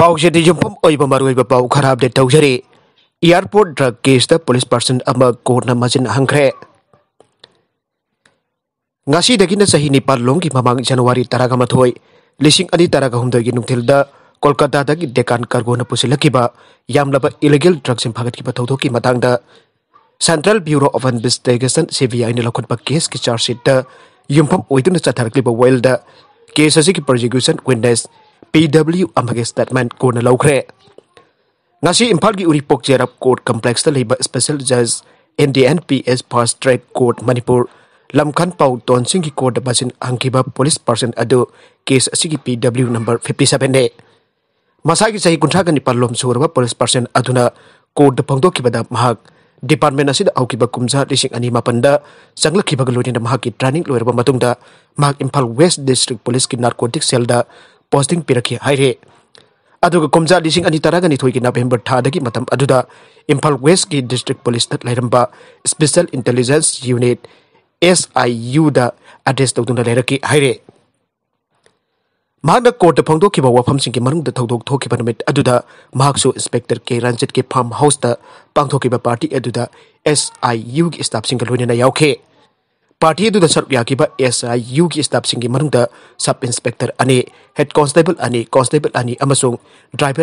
ꯄꯥꯎꯖꯗꯤ ꯌꯨꯝꯐꯝ ꯑꯣꯏꯕ ꯃꯔꯨꯑꯣꯏꯕ ꯄꯥꯎ ꯈꯔ ꯑꯞꯗꯦꯠ ꯇꯧꯖꯔꯤ ꯏꯌꯥꯔꯄꯣꯔꯠ ꯗ꯭ꯔꯒ ꯀꯦꯁꯇ ꯄꯨꯂꯤꯁ ꯄꯥꯔꯁꯟ ꯑꯃ ꯀꯣꯔꯠꯅ ꯃꯆꯤꯟ ꯍꯪꯈ꯭ꯔꯦ ꯉꯁꯤꯗꯒꯤꯅ ꯆꯍꯤ ꯅꯤꯄꯥꯜꯂꯣꯝꯒꯤ ꯃꯃꯥꯡ ꯖꯅꯋꯥꯔꯤ ꯇꯔꯥꯒꯃꯥꯊꯣꯏ ꯂꯤꯁꯤꯡ ꯑꯅꯤ ꯇꯔꯥꯒꯍꯨꯝꯗꯣꯏꯒꯤ ꯅꯨꯡꯊꯤꯜꯗ ꯀꯣꯜꯀꯥꯇꯥꯗꯒꯤ ꯗꯦꯀꯥꯟ ꯀꯥꯔꯒꯣꯅ ꯄꯨꯁꯤꯜꯂꯛꯈꯤꯕ ꯌꯥꯝꯂꯕ ꯏꯂꯤꯒꯦꯜ ꯗ꯭ꯔꯒꯁꯤꯡ ꯐꯥꯒꯠꯈꯤꯕ ꯊꯧꯗꯣꯛꯀꯤ ꯃꯇꯥꯡꯗ central bureau of investigation C B ꯑꯥꯏꯅ ꯂꯧꯈꯠꯄ ꯀꯦꯁꯀꯤ ꯆꯥꯔꯖꯁꯤꯠꯇ ꯌꯨꯝꯐꯝ ꯑꯣꯏꯗꯨꯅ ꯆꯠꯊꯔꯛꯂꯤꯕ ꯋꯥꯌꯦꯜꯗ ꯀꯦꯁ ꯑꯁꯤꯒꯤ ꯄ꯭ꯔꯣꯖꯤꯀ꯭ꯌꯨꯁꯟ ꯋꯤꯠꯅꯦꯁ ꯄꯤ.ꯗꯕ꯭ꯂꯤꯎ ꯑꯃꯒꯤ ꯁ꯭ꯇꯦꯠꯃꯦꯟꯠ ꯀꯣꯟꯅ ꯂꯧꯈ꯭ꯔꯦ ꯉꯁꯤ ꯏꯝꯐꯥꯜꯒꯤ ꯎꯔꯤꯄꯣꯛ ꯆꯦꯔꯞ ꯀꯣꯔꯠ ꯀꯝꯄ꯭ꯂꯦꯛꯁꯇ ꯂꯩꯕ special ꯖꯖ ꯑꯦꯟ.ꯗꯤ.ꯑꯦꯟ.ꯄꯤ.ꯑꯦꯁ first track coat Manipur ꯂꯝꯈꯟ ꯄꯥꯎ ꯇꯣꯟꯁꯤꯡꯒꯤ ꯀꯣꯔꯠꯇ ꯃꯁꯤꯟ ꯍꯪꯈꯤꯕ ꯄꯨꯂꯤꯁ ꯄꯥꯔꯁꯟ ꯑꯗꯨ ꯀꯦꯁ ꯑꯁꯤꯒꯤ ꯄꯤ.ꯗꯕ꯭ꯂꯤꯎ ꯅꯝꯕꯔ ꯐꯤꯐꯇꯤ ꯁꯕꯦꯟꯅꯦ ꯃꯁꯥꯒꯤ ꯆꯍꯤ ꯀꯨꯟꯊ꯭ꯔꯥꯒ ꯅꯤꯄꯥꯜ ꯂꯣꯝ ꯁꯨꯔꯕ ꯄꯨꯂꯤꯁ ꯄꯥꯔꯁꯟ ꯑꯗꯨꯅ ꯀꯣꯔꯠꯇ ꯐꯣꯡꯗꯣꯛꯈꯤꯕꯗ ꯃꯍꯥꯛ ꯗꯤꯄꯥꯔꯠꯃꯦꯟ ꯑꯁꯤꯗ ꯍꯧꯈꯤꯕ ꯀꯨꯝꯖꯥ ꯂꯤꯁꯤꯡ ꯑꯅꯤ ꯃꯥꯄꯟꯗ ꯆꯪꯂꯛꯈꯤꯕꯒ ꯂꯣꯏꯅꯅ ꯃꯍꯥꯛꯀꯤ ꯇ꯭ꯔꯦꯅꯤꯡ ꯂꯣꯏꯔꯕ ꯃꯇꯨꯡꯗ ꯃꯍꯥꯛ ꯏꯝꯐꯥꯜ ꯋꯦꯁ ꯗꯤꯁꯇ꯭ꯔꯤꯛ ꯄꯨꯂꯤꯁꯀꯤ ꯅꯥꯔꯀꯣꯇꯤꯛ ꯁꯦꯜꯗ पोस्टिंग पीरखे कमजा लिंग अरगनीथ की नवेंबर था इम्फा वेस्ट की डिस्ट्रिक पुलिस लेरब special intelligence unit S I यूद अड्रेस तौदे मान कोर्ट फोंदों वफम की मूंगू इंस्पेक्टर के रंजित के फार्म हाउस पाठी एस आई यू स्टाफ लोनने ꯄꯥꯔꯇꯤ ꯑꯗꯨꯗ ꯁꯔꯨꯛ ꯌꯥꯈꯤꯕ ꯑꯦꯁ ꯑꯥꯏ ꯌꯨꯒꯤ ꯁ꯭ꯇꯥꯐꯁꯤꯡꯒꯤ ꯃꯅꯨꯡꯗ ꯁꯕ ꯏꯟꯁꯄꯦꯛꯇꯔ ꯑꯅꯤ ꯍꯦꯗ ꯀꯣꯟꯁꯇꯦꯕꯜ ꯑꯅꯤ ꯀꯣꯟꯁꯇꯦꯕꯜ ꯑꯅꯤ ꯑꯃꯁꯨꯡ ꯗ꯭ꯔꯥꯏꯚꯔ ꯑꯅꯤ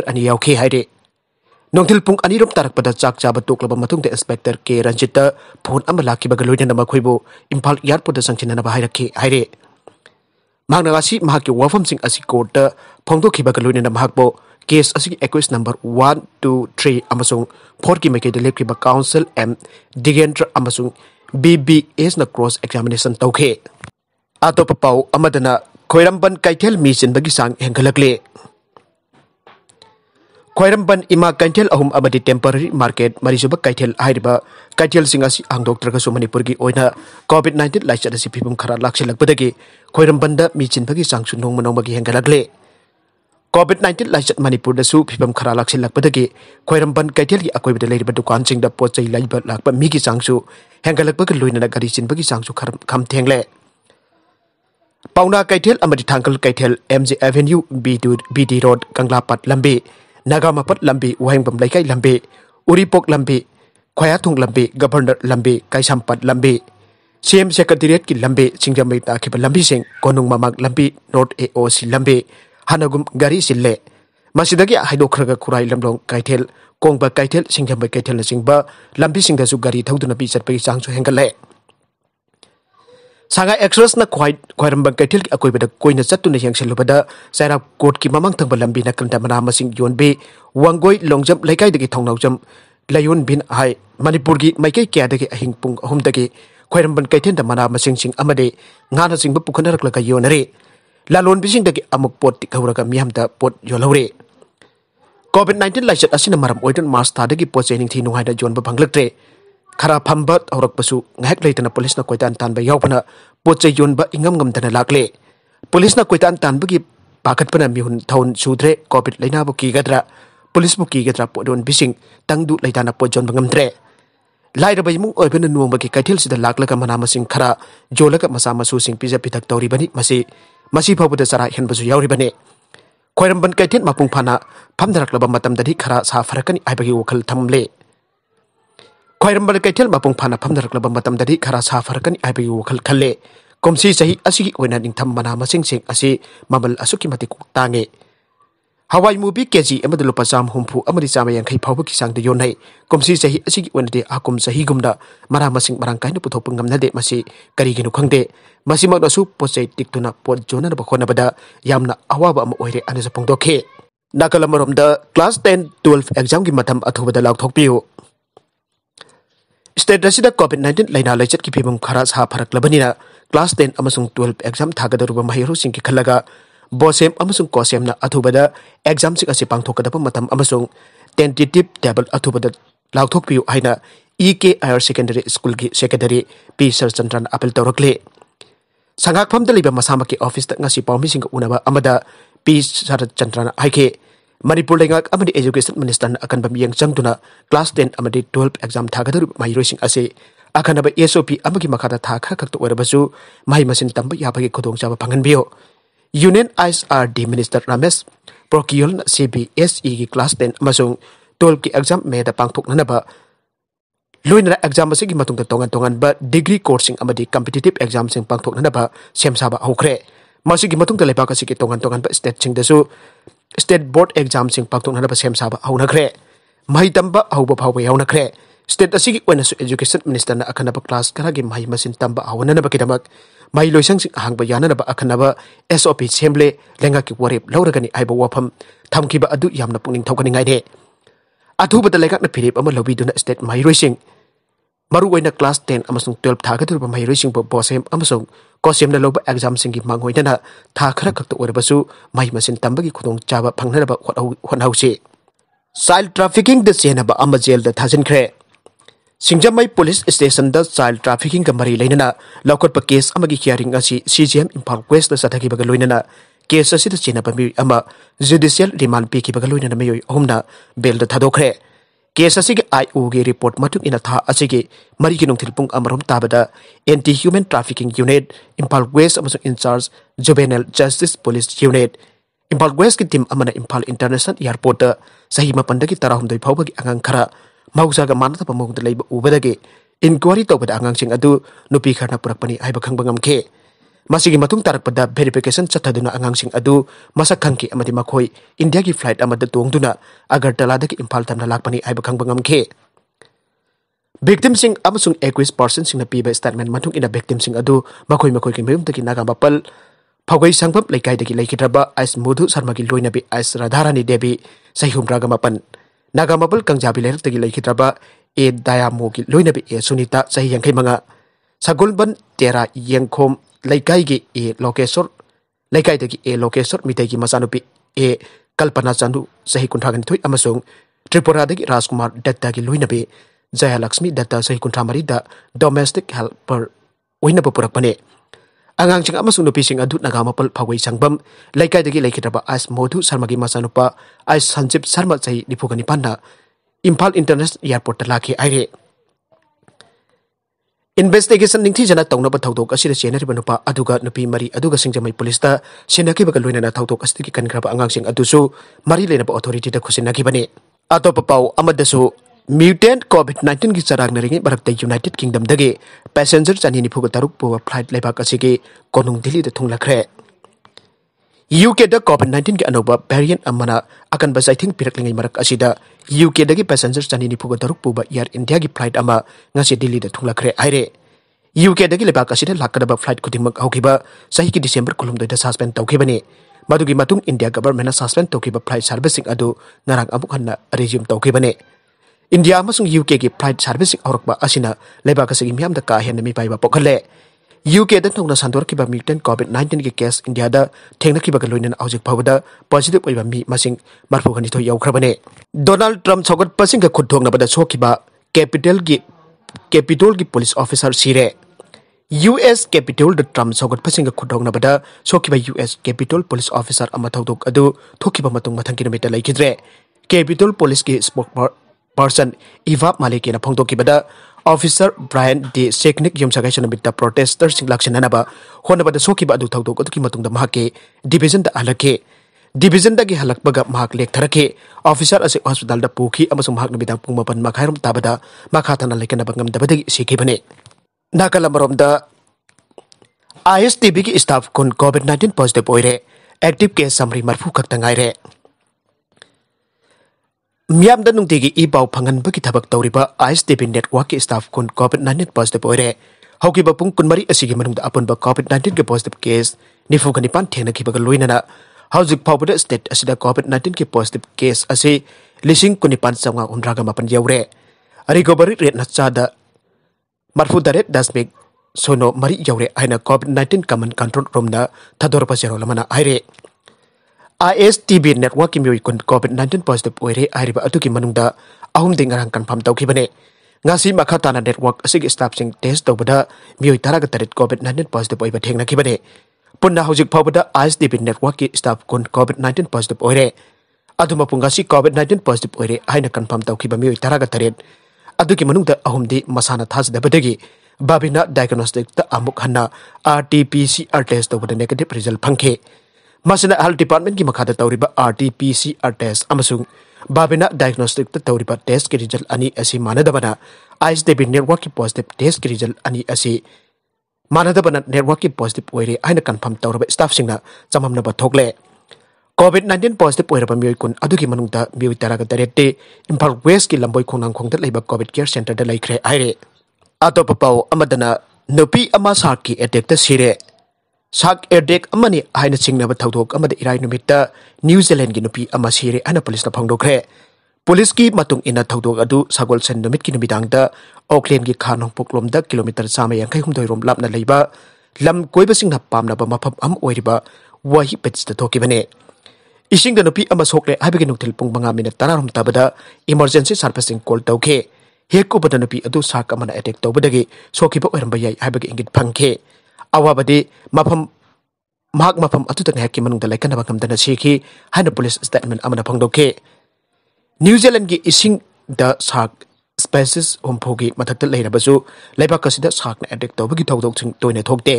ꯌꯥꯎꯈꯤ ꯍꯥꯏꯔꯤ नोंथिल पुंग अनिरम तरकपद चाक चाब तोकलब मतुंगते इंस्पेक्टर के रंजित फोन लाख लाखिबग लोइनन इम्फा इम्फाल एयरपोर्ट संचिननब हाइरखि हाइरे वफम कोर्ट फोंदोखिबग लोइनन केस असि नंबर वन टू थ्री अमसुंग की कि मके काउंसिल एम दिगेंद्र अमसुंग ꯕꯤꯕꯤꯑꯦꯁꯅ ꯀ꯭ꯔꯣꯁ ꯑꯦꯛꯖꯥꯃꯤꯅꯦꯁꯟ ꯇꯧꯈꯤ ꯑꯇꯣꯞꯄ ꯄꯥꯎ ꯑꯃꯗꯅ ꯈꯣꯏꯔꯝꯕꯟ ꯀꯩꯊꯦꯜ ꯃꯤ ꯆꯤꯟꯕꯒꯤ ꯆꯥꯡ ꯍꯦꯟꯒꯠꯂꯛꯂꯤ ꯈ꯭ꯋꯥꯏꯔꯝꯕꯟ ꯏꯃꯥ ꯀꯩꯊꯦꯜ ꯑꯍꯨꯝ ꯑꯃꯗꯤ ꯇꯦꯝꯄꯔꯔꯤ ꯃꯥꯔꯀꯦꯠ ꯃꯔꯤꯁꯨꯕ ꯀꯩꯊꯦꯜ ꯍꯥꯏꯔꯤꯕ ꯀꯩꯊꯦꯜꯁꯤꯡ ꯑꯁꯤ ꯍꯥꯡꯗꯣꯛꯇ꯭ꯔꯒꯁꯨ ꯃꯅꯤꯄꯨꯔꯒꯤ ꯑꯣꯏꯅ ꯀꯣꯚꯤꯗ ꯅꯥꯏꯟꯇꯤꯟ ꯂꯥꯏꯆꯠ ꯑꯁꯤ ꯐꯤꯕꯝ ꯈꯔ ꯂꯥꯛꯁꯤꯜꯂꯛꯄꯗꯒꯤ ꯈ꯭ꯋꯥꯏꯔꯝꯕꯟꯗ ꯃꯤ ꯆꯤꯟꯕꯒꯤ ꯆꯥꯡꯁꯨ ꯅꯣꯡꯃ ꯅꯣꯡꯃꯒꯤ ꯍꯦꯟꯒꯠꯂꯛꯂꯤ ꯀꯣꯚꯤꯠ ꯅꯥꯏꯟꯇꯤꯟ ꯂꯥꯏꯆꯠ ꯃꯅꯤꯄꯨꯔꯗꯁꯨ ꯐꯤꯕꯝ ꯈꯔ ꯂꯥꯛꯁꯤꯜꯂꯛꯄꯗꯒꯤ ꯈ꯭ꯋꯥꯏꯔꯝꯕꯟ ꯀꯩꯊꯦꯜꯒꯤ ꯑꯀꯣꯏꯕꯗ ꯂꯩꯔꯤꯕ ꯗꯨꯀꯥꯟꯁꯤꯡꯗ ꯄꯣꯠ ꯆꯩ ꯂꯩꯕ ꯂꯥꯛꯄ ꯃꯤꯒꯤ ꯆꯥꯡꯁꯨ ꯍꯦꯟꯒꯠꯂꯛꯄꯒ ꯂꯣꯏꯅꯅ ꯒꯥꯔꯤ ꯆꯤꯟꯕꯒꯤ ꯆꯥꯡꯁꯨ ꯈꯔ ꯈꯝꯊꯦꯡꯂꯦ ꯄꯥꯎꯅꯥ ꯀꯩꯊꯦꯜ ꯑꯃꯗꯤ ꯊꯥꯡꯒꯜ ꯀꯩꯊꯦꯜ M G avenue B D road ꯀꯪꯂꯥꯄꯠ ꯂꯝꯕꯤ ꯅꯥꯒꯥꯃꯄꯠ ꯂꯝꯕꯤ ꯋꯥꯍꯦꯡꯕꯝ ꯂꯩꯀꯥꯏ ꯂꯝꯕꯤ ꯎꯔꯤꯄꯣꯛ ꯂꯝꯕꯤ ꯈ꯭ꯋꯥꯌꯥꯊꯣꯡ ꯂꯝꯕꯤ ꯒꯕꯔꯅꯔ ꯂꯝꯕꯤ ꯀꯩꯁꯥꯝꯄꯠ ꯂꯝꯕꯤ ꯁꯤ ꯑꯦꯝ ꯁꯦꯀ꯭ꯔꯦꯇꯔꯤꯌꯦꯠꯀꯤ ꯂꯝꯕꯤ ꯆꯤꯡꯖꯃꯩ ꯇꯥꯈꯤꯕ ꯂꯝꯕꯤꯁꯤꯡ ꯀꯣꯅꯨꯡ ꯃꯃꯥꯡ ꯂꯝꯕꯤ ꯅꯣꯔꯠ ꯑꯦ ꯑꯣ ꯁꯤ ꯂꯝꯕꯤ ꯍꯥꯟꯅꯒꯨꯝ ꯒꯥꯔꯤ ꯁꯤꯜꯂꯦ ꯃꯁꯤꯗꯒꯤ ꯍꯥꯏꯗꯣꯛꯈ꯭ꯔꯒ ꯈꯨꯔꯥꯏ ꯂꯝꯂꯣꯡ ꯀꯩꯊꯦꯜ ꯀꯣꯡꯕ ꯀꯩꯊꯦꯜ ꯁꯤꯡꯖꯃꯩ ꯀꯩꯊꯦꯜꯅꯆꯤꯡꯕ ꯂꯝꯕꯤꯁꯤꯡꯗꯁꯨ ꯒꯥꯔꯤ ꯊꯧꯗꯨꯅ ꯄꯤ ꯆꯠꯄꯒꯤ ꯆꯥꯡꯁꯨ ꯍꯦꯟꯒꯠꯂꯦ ꯁꯉꯥꯏ ꯑꯦꯛꯁꯄ꯭ꯔꯦꯁꯅ ꯈ꯭ꯋꯥꯏꯔꯝꯕꯟ ꯀꯩꯊꯦꯜꯒꯤ ꯑꯀꯣꯏꯕꯗ ꯀꯣꯏꯅ ꯆꯠꯇꯨꯅ ꯌꯦꯡꯁꯤꯜꯂꯨꯕꯗ ꯆꯩꯔꯥꯛ ꯀꯣꯔꯠꯀꯤ ꯃꯃꯥꯡ ꯊꯪꯕ ꯂꯝꯕꯤ ꯅꯥꯀꯟꯗ ꯃꯅꯥ ꯃꯁꯤꯡ ꯌꯣꯟꯕꯤ ꯋꯥꯡꯒꯣꯏ ꯂꯣꯡꯖꯝ ꯂꯩꯀꯥꯏꯗꯒꯤ ꯊꯧꯅꯥꯎꯖꯝ ꯂꯩꯌꯣꯟꯕꯤꯟ ꯍꯥꯏ ꯃꯅꯤꯄꯨꯔꯒꯤ ꯃꯥꯏꯀꯩ ꯀꯌꯥꯗꯒꯤ ꯑꯍꯤꯡ ꯄꯨꯡ ꯑꯍꯨꯝꯗꯒꯤ ꯈ꯭ꯋꯥꯏꯔꯝꯕꯟ ꯀꯩꯊꯦꯜꯗ ꯃꯅꯥ ꯃꯁꯤꯡꯁꯤꯡ ꯑꯃꯗꯤ ꯉꯥꯅꯆꯤꯡꯕ ꯄꯨꯈꯠꯅꯔꯛꯂꯒ ꯌꯣꯟꯅꯔꯤ ꯂꯂꯣꯟꯕꯤꯁꯤꯡꯗꯒꯤ ꯑꯃꯨꯛ ꯄꯣꯠ ꯇꯤꯛꯍꯧꯔꯒ ꯃꯤꯌꯥꯝꯗ ꯄꯣꯠ ꯌꯣꯜꯍꯧꯔꯦ ꯀꯣꯚꯤꯗ ꯅꯥꯏꯟꯇꯤꯟ ꯂꯥꯏꯆꯠ ꯑꯁꯤꯅ ꯃꯔꯝ ꯑꯣꯏꯗꯨꯅ ꯃꯥꯔꯁ ꯊꯥꯗꯒꯤ ꯄꯣꯠ ꯆꯩ ꯅꯤꯡꯊꯤ ꯅꯨꯡꯉꯥꯏꯅ ꯌꯣꯟꯕ ꯐꯪꯂꯛꯇ꯭ꯔꯦ ꯈꯔ ꯐꯝꯕ ꯍꯧꯔꯛꯄꯁꯨ ꯉꯥꯏꯍꯥꯛ ꯂꯩꯇꯅ ꯄꯨꯂꯤꯁꯅ ꯀꯣꯏꯇꯥꯟ ꯇꯥꯟꯕ ꯌꯥꯎꯕꯅ ꯄꯣꯠ ꯆꯩ ꯌꯣꯟꯕ ꯏꯉꯝ ꯉꯝꯗꯅ ꯂꯥꯛꯂꯦ ꯄꯨꯂꯤꯁꯅ ꯀꯣꯏꯇꯥꯟ ꯇꯥꯟꯕꯒꯤ ꯄꯥꯈꯠꯄꯅ ꯃꯤꯍꯨꯟ ꯊꯧꯟ ꯁꯨꯗ꯭ꯔꯦ ꯀꯣꯚꯤꯗ ꯂꯩꯅꯥꯕꯨ ꯀꯤꯒꯗ꯭ꯔꯥ ꯄꯨꯂꯤꯁꯕꯨ ꯀꯤꯒꯗ꯭ꯔꯥ ꯄꯣꯠ ꯌꯣꯟꯕꯤꯁꯤꯡ ꯇꯪꯗꯨ ꯂꯩꯇꯥꯅ ꯄꯣꯠ ꯌꯣꯟꯕ ꯉꯝꯗ꯭ꯔꯦ लाइब इमूंग नोबी कैथल लाग मना मना खरा जोलग मसा मसू पीजा पीथक तौरीबनी masi phau bute sarai hen bazu yauri bane khoiram ban kai thin mapung phana pham darak laba matam dadi khara sa farakani aibagi wakhal thamle khoiram ban kai thil mapung phana pham darak laba matam dadi khara sa farakani aibagi wakhal khalle komsi sahi asigi oina ning tham mana masing sing asi mamal asuki mati ku tange ꯍꯋꯥꯏ ꯃꯨꯕꯤ KG ꯑꯃꯗ ꯂꯨꯄꯥ ꯆꯥꯝꯃ ꯍꯨꯝꯐꯨ ꯑꯃꯗꯤ ꯆꯥꯝꯃ ꯌꯥꯡꯈꯩ ꯐꯥꯎꯕꯒꯤ ꯆꯥꯡꯗ ꯌꯣꯟꯅꯩ ꯀꯨꯝꯁꯤ ꯆꯍꯤ ꯑꯁꯤꯒꯤ ꯑꯣꯏꯅꯗꯤ ꯑꯀꯨꯝ ꯆꯍꯤꯒꯨꯝꯅ ꯃꯅꯥ ꯃꯁꯤꯡ ꯃꯔꯥꯡ ꯀꯥꯏꯅ ꯄꯨꯊꯣꯛꯄ ꯉꯝꯅꯗꯦ ꯃꯁꯤ ꯀꯔꯤꯒꯤꯅꯣ ꯈꯪꯗꯦ ꯃꯁꯤꯃꯛꯅꯁꯨ ꯄꯣꯠ ꯆꯩ ꯇꯤꯛꯇꯨꯅ ꯄꯣꯠ ꯌꯣꯟꯅꯅꯕ ꯍꯣꯠꯅꯕꯗ ꯌꯥꯝꯅ ꯑꯋꯥꯕ ꯑꯃ ꯑꯣꯏꯔꯦ ꯍꯥꯏꯅꯁꯨ ꯐꯣꯡꯗꯣꯛꯈꯤ ꯅꯥꯀꯜ ꯑꯃꯔꯣꯝꯗ ꯀ꯭ꯂꯥꯁ ꯇꯦꯟ ꯇꯨꯋꯦꯜꯐ ꯑꯦꯛꯖꯥꯝꯒꯤ ꯃꯇꯝ ꯑꯊꯨꯕꯗ ꯂꯥꯎꯊꯣꯛꯄꯤꯌꯨ स्टेट असिद कोविड नाइन्टीन लैना लेचत की फिवम खरा सा फरकलबनी क्लास टेन तुवेल्व एग्जाम थागदरुब महरों की खलगा bosem amasung kosem na athu bada exam sik ase pang thokada matam amasung tentative table athu bada lak thok piu aina ekir secondary school secondary secretary p sir chandran apel torokle sangak pham dali masama ki office ta ngasi paumi sing unaba amada p sir chandran aike manipur lenga amadi education minister na akan bam yang tuna class 10 amadi 12 exam thagadur mai roising ase akan ba sop amagi makata thakha khak to orabaju mai masin tamba yapagi khodong chaba phangan bio union H R D minister Ramesh Pokhriyal C B S ꯏꯒꯤ class ten ꯑꯃꯁꯨꯡ ꯇꯨꯋꯦꯜꯕꯀꯤ exam made ꯄꯥꯡꯊꯣꯛꯅꯅꯕ ꯂꯣꯏꯅꯅ exam ꯑꯁꯤꯒꯤ ꯃꯇꯨꯡꯗ ꯇꯣꯉꯥꯟ ꯇꯣꯉꯥꯟꯕ degree ꯀꯣꯔꯁꯁꯤꯡ ꯑꯃꯗꯤ ꯀꯝꯄꯤꯇꯤꯇꯤꯕ ꯑꯦꯛꯖꯥꯝꯁꯤꯡ ꯄꯥꯡꯊꯣꯛꯅꯅꯕ ꯁꯦꯝ ꯁꯥꯕ ꯍꯧꯈ꯭ꯔꯦ ꯃꯁꯤꯒꯤ ꯃꯇꯨꯡꯗ ꯂꯩꯕꯥꯛ ꯑꯁꯤꯒꯤ ꯇꯣꯉꯥꯟ ꯇꯣꯉꯥꯟꯕ ꯁ꯭ꯇꯦꯠꯁꯤꯡꯗꯁꯨ ꯁ꯭ꯇꯦꯠ ꯕꯣꯔꯗ ꯑꯦꯛꯖꯥꯝꯁꯤꯡ ꯄꯥꯡꯊꯣꯛꯅꯅꯕ ꯁꯦꯝ ꯁꯥꯕ ꯍꯧꯅꯈ꯭ꯔꯦ ꯃꯍꯩ ꯇꯝꯕ ꯍꯧꯕ ꯐꯥꯎꯕ ꯌꯥꯎꯅꯈ꯭ꯔꯦ ꯁ꯭ꯇꯦꯠ ꯑꯁꯤꯒꯤ ꯑꯣꯏꯅꯁꯨ ꯑꯦꯖꯨꯀꯦꯁꯟ ꯃꯤꯅꯤꯁꯇꯔꯅ ꯑꯈꯟꯅꯕ ꯀ꯭ꯂꯥꯁ ꯈꯔꯒꯤ ꯃꯍꯩ ꯃꯁꯤꯡ ꯇꯝꯕ ꯍꯧꯅꯅꯕꯒꯤꯗꯃꯛ mai loisang sing hang ba yana ba akhana ba sop semle lenga ki warep lauragani aiba wafam thamki ba adu yamna pungning thokani ngai de athu ba talega na phirep ama lobi duna state mai roising maru waina class 10 amasung 12 thaga thur ba mai roising ba bosem amasung kosem na loba exam sing gi mangoi dana tha khara khak to orba su mai masin tambagi khudong chaba phangna ba hot hot house child trafficking the senaba ama jail da thasin khre Singjamei police station child trafficking मरी लेना लौटप case hearing CGM Imphal west सदगीब लोनना case चेनब मई judicial remand पीखीब लोनना मई अहम बेल थाद्रे केस आई की रिपोर्ट मत था मरी की नौथिल anti human trafficking unit Imphal west incharge juvenile justice police unit Imphal west की टीम इम्फा इंटरनेशनल एयरपोर्ट सही मपन तरहद फाव की आगाम खरा mausaga manata pamung telai ba ubada ge inquiry tau pada angang sing adu nupi karna purak pani ai bakang bangam ke masigi matung tarak pada verification chatha duna angang sing adu masak khang ki amati makhoi india gi flight amada tuang duna agar talada impal tamna lak pani ai bakang bangam ke victim sing amasung equis person sing na pi statement matung ina victim sing adu makoi makoi ki meum naga bapal phagoi sangpam lekai daki lekitraba ais mudo sarma gi loina bi ais radharani debi sahi ragamapan. नागामबल कंजाबी लेरत की लेखित रब ए दायामो की lion बे ए सुनीता सही यंखे मंगा सगुलबन तेरा यंखोम लेकाई की ए location लेकाई तक ए location मिते की मसानुपि ए कल्पना चंदु सही कुंठागन थोई अमसोंग त्रिपुरा दे की राजकुमार दत्ता की लोइन बे जयालक्ष्मी दत्ता सही कुंठामरी द डोमेस्टिक हेल्पर ओइन बपुरक पने angang chinga amasung nupi sing adut naga pal phagoi changbam laikai dagi laikita ba as modhu sarma gi masanupa as sanjib sarma chai nipugani panda. imphal international airport ta lakhi aire investigation ningthi jana tongna ba thaudok asira chenari ri banupa aduga nupi mari aduga singjamai police ta sinaki baga loina na asti ki kankhra ba angang sing adusu mari leina ba authority ta khusin nagi bani atop pau amadasu mutant covid nineteen की चरागनरेंगे Bharat united kingdom दगे passenger चानी निफुग तरुक पुव flight लेबाक असिगे कोनुंग दिल्ली द थुंगलखरे यूके द कोविड नाइन्टीन के अनोबा वेरिएंट अमना अकनब जाइथिंग पिरकलिंगै मरक असिदा यूके दगे पैसेंजर चानी निफुग तरुक पुव एयर इंडिया की फ्लाइट अमा ngasi दिल्ली द थुंगलखरे आइरे यूके दगे कसी असिदा लाकदब फ्लाइट खुदिमक हौखिबा सही की दिसंबर कुलुमदै द सस्पेंड तौखिबने मदुगी मतुंग इंडिया गवर्नमेंट सस्पेंड तौखिबा फ्लाइट सर्विसिंग अदु नरांग अमुक हन्ना रिज्यूम तौखिबने ꯏꯟꯗꯤꯌꯥ ꯑꯃꯁꯨꯡ ꯌꯨꯀꯦꯒꯤ ꯐ꯭ꯂꯥꯏꯠ ꯁꯥꯔꯚꯤꯁꯁꯤꯡ ꯍꯧꯔꯛꯄ ꯑꯁꯤꯅ ꯂꯩꯕꯥꯛ ꯑꯁꯤꯒꯤ ꯃꯤꯌꯥꯝꯗ ꯀꯥ ꯍꯦꯟꯅ ꯃꯤꯄꯥꯏꯕ ꯄꯣꯛꯍꯜꯂꯦ ꯌꯨꯀꯦꯗ ꯅꯧꯅ ꯁꯟꯗꯣꯔꯛꯈꯤꯕ ꯃ꯭ꯌꯨꯇꯦꯟ ꯀꯣꯚꯤꯗ ꯅꯥꯏꯟꯇꯤꯟꯒꯤ ꯀꯦꯁ ꯏꯟꯗꯤꯌꯥꯗ ꯊꯦꯡꯅꯈꯤꯕꯒ ꯂꯣꯏꯅꯅ ꯍꯧꯖꯤꯛ ꯐꯥꯎꯕꯗ ꯄꯣꯖꯤꯇꯤꯚ ꯑꯣꯏꯕ ꯃꯤ ꯃꯁꯤꯡ ꯃꯔꯐꯨꯒꯅꯤꯊꯣꯏ ꯌꯧꯈ꯭ꯔꯕꯅꯤ ꯗꯣꯅꯥꯜꯗ ꯇ꯭ꯔꯝꯞ ꯁꯧꯒꯠꯄꯁꯤꯡꯒ ꯈꯨꯠ ꯊꯣꯡꯅꯕꯗ ꯁꯣꯛꯈꯤꯕ ꯀꯦꯄꯤꯇꯦꯜꯒꯤ ꯀꯦꯄꯤꯇꯣꯜꯒꯤ ꯄꯨꯂꯤꯁ ꯑꯣꯐꯤꯁꯥꯔ ꯁꯤꯔꯦ ꯌꯨ ꯑꯦꯁ ꯀꯦꯄꯤꯇꯣꯜꯗ ꯇ꯭ꯔꯝꯞ ꯁꯧꯒꯠꯄꯁꯤꯡꯒ ꯈꯨꯠꯊꯣꯡꯅꯕꯗ ꯁꯣꯛꯈꯤꯕ U S capitol police officer ꯑꯃ ꯊꯧꯗꯣꯛ ꯑꯗꯨ ꯊꯣꯛꯈꯤꯕ ꯃꯇꯨꯡ ꯃꯊꯪꯒꯤ ꯅꯨꯃꯤꯠꯇ ꯂꯩꯈꯤꯗ꯭ꯔꯦ ꯀꯦꯄꯤꯇꯣꯜ ꯄꯨꯂꯤꯁꯀꯤ ꯁ꯭ꯄꯣꯛ पर्सन इवाब मालिक फोंद ऑफिसर ब्रायन डी सेक्निक यम सगै सनबित प्रोटेस्टर सिंग लक्षण होनबद सोखिब अदु थौदोक की मतुंग दमहा के डिविजन द अलखे डिविजन दगे हलकबग महाक लेखथरखे ऑफिसर असे हॉस्पिटल द पुखी अमसु महाक नबिदा पुंग मपन माखायरम ताबद माखा थाना लेखन बंगम दबद सिखि द आईएसटीबी की स्टाफ कुन एक्टिव केस समरी मरफु खक तंगाइरे Miam dan nung tigi i bau pangan bagi tabak tau riba ais debin net waki staff kun covid nanit pos de boire. Hau ki bapung kun mari asigi manung da apun ba covid nanit ke pos de kes ni fukan ipan tiang na ki bagal luin ana. Hau zik pau bade state asida covid nanit ke pos de kes asi lising kun ipan sa ngang undraga mapan jaure. Ari go bari na tsada. Marfu daret das mik sono mari jaure aina covid nanit kaman kantron rom na tador pasiro lamana aire. ISTB network ki miwi kun covid I S T B network की मियोई कुन covid nineteen positive ओरे अहमदी ngarang ki bane. ngasi makha tana network asig staff sing test tawbada miwi taraga tarit covid 19 positive oiba ki bane. punna hojik phawbada ISTB network ki staff kun covid 19 positive oire aduma pungasi covid 19 positive oire haina ki ba miwi taraga tarit ki manung da ahum di masana thas dabadagi babina diagnostic ta amuk hanna rt pcr test tawbada negative result phangkhe ꯃꯁꯤꯅ health ꯗꯤꯄꯥꯔꯠꯃꯦꯟꯠꯀꯤ ꯃꯈꯥꯗ ꯇꯧꯔꯤꯕ R T P C R test ꯑꯃꯁꯨꯡ ꯕꯥꯕꯤꯅꯥ ꯗꯥꯏꯒꯅꯣꯁꯇꯤꯛꯇ ꯇꯧꯔꯤꯕ ꯇꯦꯁꯀꯤ result ꯑꯅꯤ ꯑꯁꯤ ꯃꯥꯟꯅꯗꯕꯅ ꯑꯥꯏꯁ ꯗꯦꯕꯤ ꯅꯦꯠꯋꯥꯔꯛꯀꯤ ꯄꯣꯖꯤꯇꯤꯚ ꯇꯦꯁꯀꯤ ꯔꯤꯖꯜꯠ ꯑꯅꯤ ꯑꯁꯤ ꯃꯥꯟꯅꯗꯕꯅ ꯅꯦꯠꯋꯥꯔꯛꯀꯤ ꯄꯣꯖꯤꯇꯤꯚ ꯑꯣꯏꯔꯦ ꯍꯥꯏꯅ ꯀꯟꯐꯥꯔꯝ ꯇꯧꯔꯕ ꯁ꯭ꯇꯥꯐꯁꯤꯡꯅ ꯆꯃꯝꯅꯕ ꯊꯣꯛꯂꯦ ꯀꯣꯚꯤꯗ ꯅꯥꯏꯟꯇꯤꯟ ꯄꯣꯖꯤꯇꯤꯚ ꯑꯣꯏꯔꯕ ꯃꯤꯑꯣꯏ ꯀꯨꯟ ꯑꯗꯨꯒꯤ ꯃꯅꯨꯡꯗ ꯃꯤꯑꯣꯏ ꯇꯔꯥꯒ ꯇꯔꯦꯠꯇꯤ ꯏꯝꯐꯥꯜ ꯋꯦꯁꯀꯤ ꯂꯝꯕꯣꯏ ꯈꯣꯡꯅꯥꯡꯈꯣꯡꯗ ꯂꯩꯕ ꯀꯣꯚꯤꯗ ꯀꯦꯌꯔ ꯁꯦꯟꯇꯔꯗ ꯂꯩꯈ꯭ꯔꯦ ꯍꯥꯏꯔꯦ ꯑꯇꯣꯞꯄ ꯄꯥꯎ ꯑꯃꯗꯅ ꯅꯨꯄꯤ ꯑꯃ ꯁꯥꯔꯛꯀꯤ ꯑꯦꯇꯦꯛꯇ ꯁꯤꯔꯦ ꯁꯥꯛ ꯑꯦꯌꯔꯗꯦꯛ ꯑꯃꯅꯤ ꯍꯥꯏꯅ ꯆꯤꯡꯅꯕ ꯊꯧꯗꯣꯛ ꯑꯃꯗ ꯏꯔꯥꯏ ꯅꯨꯃꯤꯠꯇ ꯅ꯭ꯌꯨ ꯖꯤꯂꯦꯟꯒꯤ ꯅꯨꯄꯤ ꯑꯃ ꯁꯤꯔꯦ ꯍꯥꯏꯅ ꯄꯨꯂꯤꯁꯅ ꯐꯣꯡꯗꯣꯛꯈ꯭ꯔꯦ ꯄꯨꯂꯤꯁꯀꯤ ꯃꯇꯨꯡ ꯏꯟꯅ ꯊꯧꯗꯣꯛ ꯑꯗꯨ ꯁꯒꯣꯜꯁꯦꯟ ꯅꯨꯃꯤꯠꯀꯤ ꯅꯨꯃꯤꯗꯥꯡꯗ ꯑꯣꯛꯂꯦꯟꯒꯤ ꯈꯥ ꯅꯣꯡꯄꯣꯛꯂꯣꯝꯗ ꯀꯤꯂꯣꯃꯤꯇꯔ ꯆꯥꯝꯃ ꯌꯥꯡꯈꯩꯍꯨꯝꯗꯣꯏꯔꯣꯝ ꯂꯥꯞꯅ ꯂꯩꯕ ꯂꯝ ꯀꯣꯏꯕꯁꯤꯡꯅ ꯄꯥꯝꯅꯕ ꯃꯐꯝ ꯑꯃ ꯑꯣꯏꯔꯤꯕ ꯋꯥꯍꯤ ꯕꯤꯆꯇ ꯊꯣꯛꯈꯤꯕꯅꯤ ꯏꯁꯤꯡꯗ ꯅꯨꯄꯤ ꯑꯃ ꯁꯣꯛꯂꯦ ꯍꯥꯏꯕꯒꯤ ꯅꯨꯡꯊꯤꯜ ꯄꯨꯡ ꯃꯉꯥ ꯃꯤꯅꯠ ꯇꯔꯥꯔꯣꯝ ꯇꯥꯕꯗ ꯏꯃꯔꯖꯦꯟꯁꯤ ꯁꯥꯔꯚꯤꯁꯁꯤꯡ ꯀꯣꯜ ꯇꯧꯈꯤ ꯍꯦꯛ ꯎꯕꯗ ꯅꯨꯄꯤ ꯑꯗꯨ ꯁꯥꯔꯛ ꯑꯃꯅ ꯑꯦꯇꯦꯛ ꯇꯧꯕꯗꯒꯤ ꯁꯣꯛꯈꯤꯕ ꯑꯣꯏꯔꯝꯕ ꯌꯥꯏ ꯍꯥꯏꯕꯒꯤ ꯏꯪꯒꯤꯠ ꯐꯪꯈꯤ awabadi mafam mak mafam atu tan hakki manung dalai kana bakam dana sikhi haina police statement amana phangdoke new zealand gi ising da sak species hompogi mathakta leirabasu leiba kasida sak na addict tobagi thodok ching toine thokte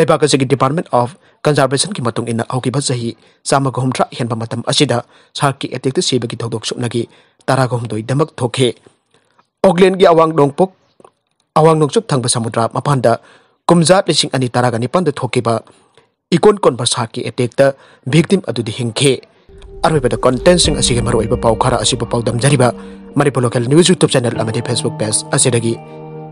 leiba kasigi department of conservation ki matung ina hoki ba sahi sama go humtra henba matam asida sak ki addict sebagi thodok suknagi tara go humdoi damak thoke Auckland gi awang dongpok awang nongchup thangba samudra mapanda kumzat lising ani taraga nipan de thokiba ikon conversa ki attack ta victim adu di hingkhe arwe bada content sing asige maru iba pau khara asiba pau dam jariba maripo local news youtube channel amade facebook page asidagi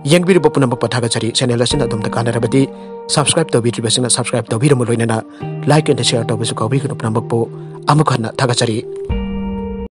yangbir bopu namba pathaga chari channel asin adum ta kana rabadi subscribe to bidri basina subscribe to biramu loinana like and share to bisu kawi kunu namba po amukhana thaga chari